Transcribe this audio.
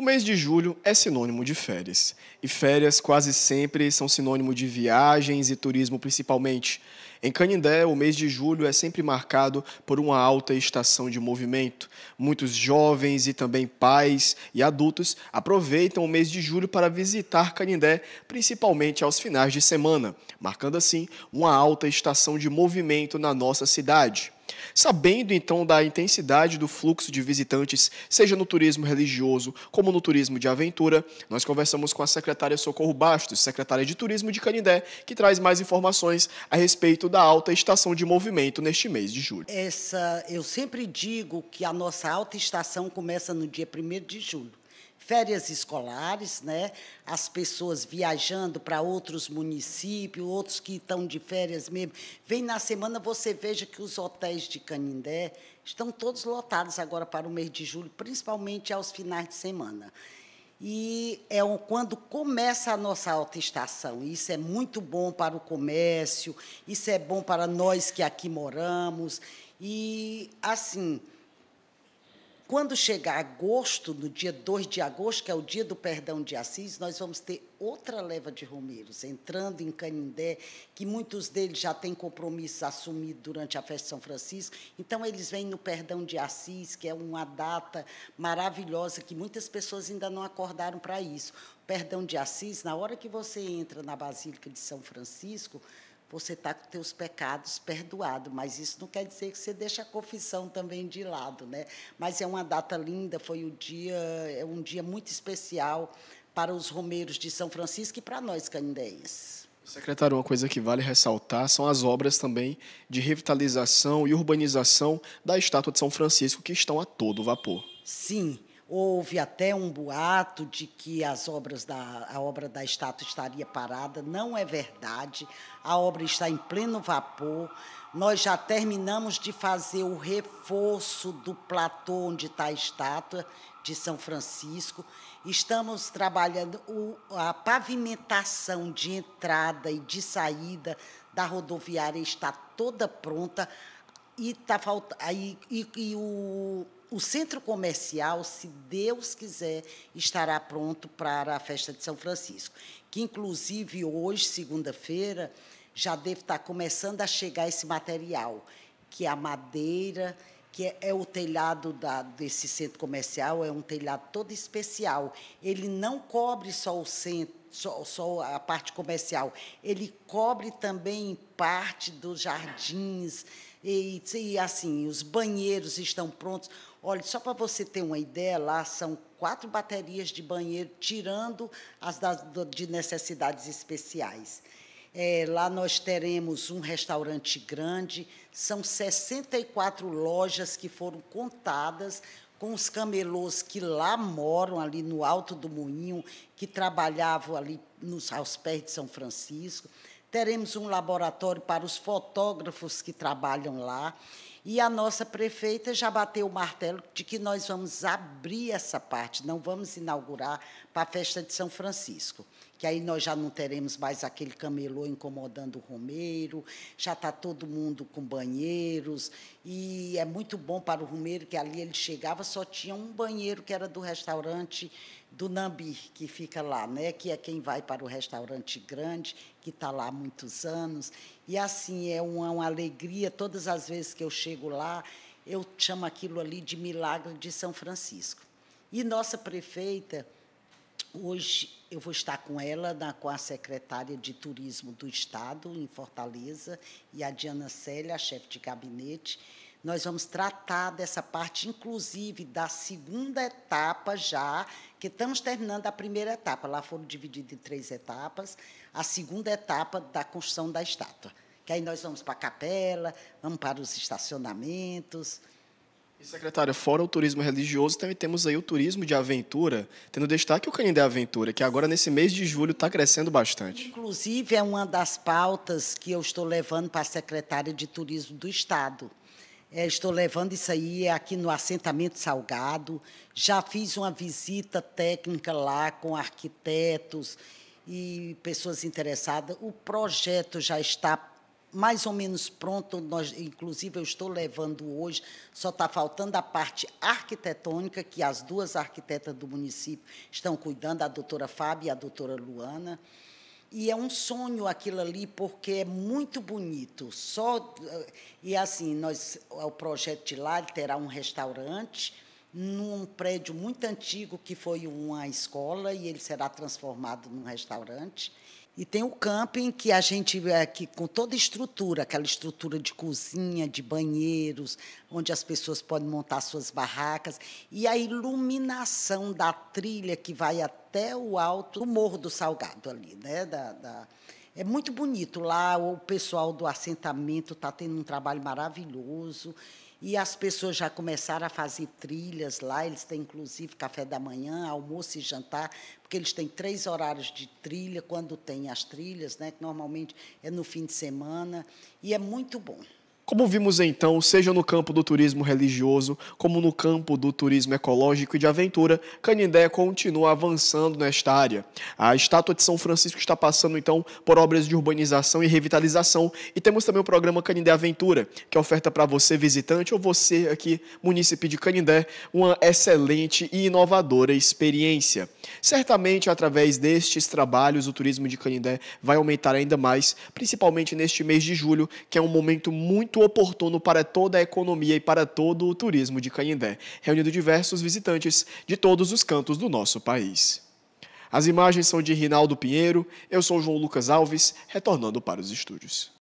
O mês de julho é sinônimo de férias. E férias quase sempre são sinônimo de viagens e turismo, principalmente. Em Canindé, o mês de julho é sempre marcado por uma alta estação de movimento. Muitos jovens e também pais e adultos aproveitam o mês de julho para visitar Canindé, principalmente aos finais de semana, marcando assim uma alta estação de movimento na nossa cidade. Sabendo então da intensidade do fluxo de visitantes, seja no turismo religioso como no turismo de aventura, nós conversamos com a secretária Socorro Bastos, secretária de Turismo de Canindé, que traz mais informações a respeito da alta estação de movimento neste mês de julho. Essa, eu sempre digo que a nossa alta estação começa no dia 1 de julho férias escolares, né? as pessoas viajando para outros municípios, outros que estão de férias mesmo. Vem na semana, você veja que os hotéis de Canindé estão todos lotados agora para o mês de julho, principalmente aos finais de semana. E é quando começa a nossa autoestação. Isso é muito bom para o comércio, isso é bom para nós que aqui moramos. E, assim, quando chegar agosto, no dia 2 de agosto, que é o dia do perdão de Assis, nós vamos ter outra leva de romeiros entrando em Canindé, que muitos deles já têm compromissos assumidos durante a festa de São Francisco. Então, eles vêm no perdão de Assis, que é uma data maravilhosa que muitas pessoas ainda não acordaram para isso. O perdão de Assis, na hora que você entra na Basílica de São Francisco, você está com teus pecados perdoados, mas isso não quer dizer que você deixa a confissão também de lado, né? Mas é uma data linda, foi o dia, é um dia muito especial para os romeiros de São Francisco e para nós canindéenses. Secretário, uma coisa que vale ressaltar são as obras também de revitalização e urbanização da estátua de São Francisco que estão a todo vapor. Sim, Houve até um boato de que as obras da, a obra da estátua estaria parada. Não é verdade. A obra está em pleno vapor. Nós já terminamos de fazer o reforço do platô onde está a estátua de São Francisco. Estamos trabalhando a pavimentação de entrada e de saída da rodoviária está toda pronta. E, tá falta, aí, e, e o, o centro comercial, se Deus quiser, estará pronto para a festa de São Francisco. Que, inclusive, hoje, segunda-feira, já deve estar tá começando a chegar esse material, que é a madeira, que é, é o telhado da, desse centro comercial, é um telhado todo especial. Ele não cobre só o centro só, só a parte comercial, ele cobre também parte dos jardins, e, e assim, os banheiros estão prontos. Olha, só para você ter uma ideia, lá são quatro baterias de banheiro, tirando as das, de necessidades especiais. É, lá nós teremos um restaurante grande, são 64 lojas que foram contadas com os camelôs que lá moram, ali no Alto do Moinho, que trabalhavam ali nos, aos pés de São Francisco. Teremos um laboratório para os fotógrafos que trabalham lá. E a nossa prefeita já bateu o martelo de que nós vamos abrir essa parte, não vamos inaugurar para a festa de São Francisco que aí nós já não teremos mais aquele camelô incomodando o romeiro, já está todo mundo com banheiros, e é muito bom para o romeiro que ali ele chegava, só tinha um banheiro que era do restaurante do Nambi, que fica lá, né? que é quem vai para o restaurante grande, que está lá há muitos anos. E assim, é uma, uma alegria, todas as vezes que eu chego lá, eu chamo aquilo ali de milagre de São Francisco. E nossa prefeita, Hoje eu vou estar com ela, na, com a secretária de Turismo do Estado, em Fortaleza, e a Diana Célia, a chefe de gabinete. Nós vamos tratar dessa parte, inclusive, da segunda etapa já, que estamos terminando a primeira etapa. Lá foram divididas em três etapas. A segunda etapa da construção da estátua. Que aí nós vamos para a capela, vamos para os estacionamentos. E, secretária, fora o turismo religioso, também temos aí o turismo de aventura, tendo destaque o Canindé Aventura, que agora, nesse mês de julho, está crescendo bastante. Inclusive, é uma das pautas que eu estou levando para a secretária de Turismo do Estado. É, estou levando isso aí aqui no assentamento Salgado. Já fiz uma visita técnica lá com arquitetos e pessoas interessadas. O projeto já está mais ou menos pronto. Nós, inclusive, eu estou levando hoje, só está faltando a parte arquitetônica, que as duas arquitetas do município estão cuidando, a doutora Fábia e a doutora Luana. E é um sonho aquilo ali, porque é muito bonito. Só eh, E, assim, nós, é o projeto de lá terá um restaurante num prédio muito antigo que foi uma escola e ele será transformado num restaurante e tem o camping que a gente, é, que com toda a estrutura, aquela estrutura de cozinha, de banheiros, onde as pessoas podem montar suas barracas, e a iluminação da trilha que vai até o alto do Morro do Salgado ali, né? Da, da... É muito bonito lá, o pessoal do assentamento está tendo um trabalho maravilhoso. E as pessoas já começaram a fazer trilhas lá, eles têm inclusive café da manhã, almoço e jantar, porque eles têm três horários de trilha, quando tem as trilhas, né, que normalmente é no fim de semana, e é muito bom. Como vimos então, seja no campo do turismo religioso, como no campo do turismo ecológico e de aventura, Canindé continua avançando nesta área. A estátua de São Francisco está passando então por obras de urbanização e revitalização e temos também o programa Canindé Aventura, que é oferta para você visitante ou você aqui, munícipe de Canindé, uma excelente e inovadora experiência. Certamente através destes trabalhos o turismo de Canindé vai aumentar ainda mais, principalmente neste mês de julho, que é um momento muito oportuno para toda a economia e para todo o turismo de Canindé, reunindo diversos visitantes de todos os cantos do nosso país. As imagens são de Rinaldo Pinheiro, eu sou João Lucas Alves, retornando para os estúdios.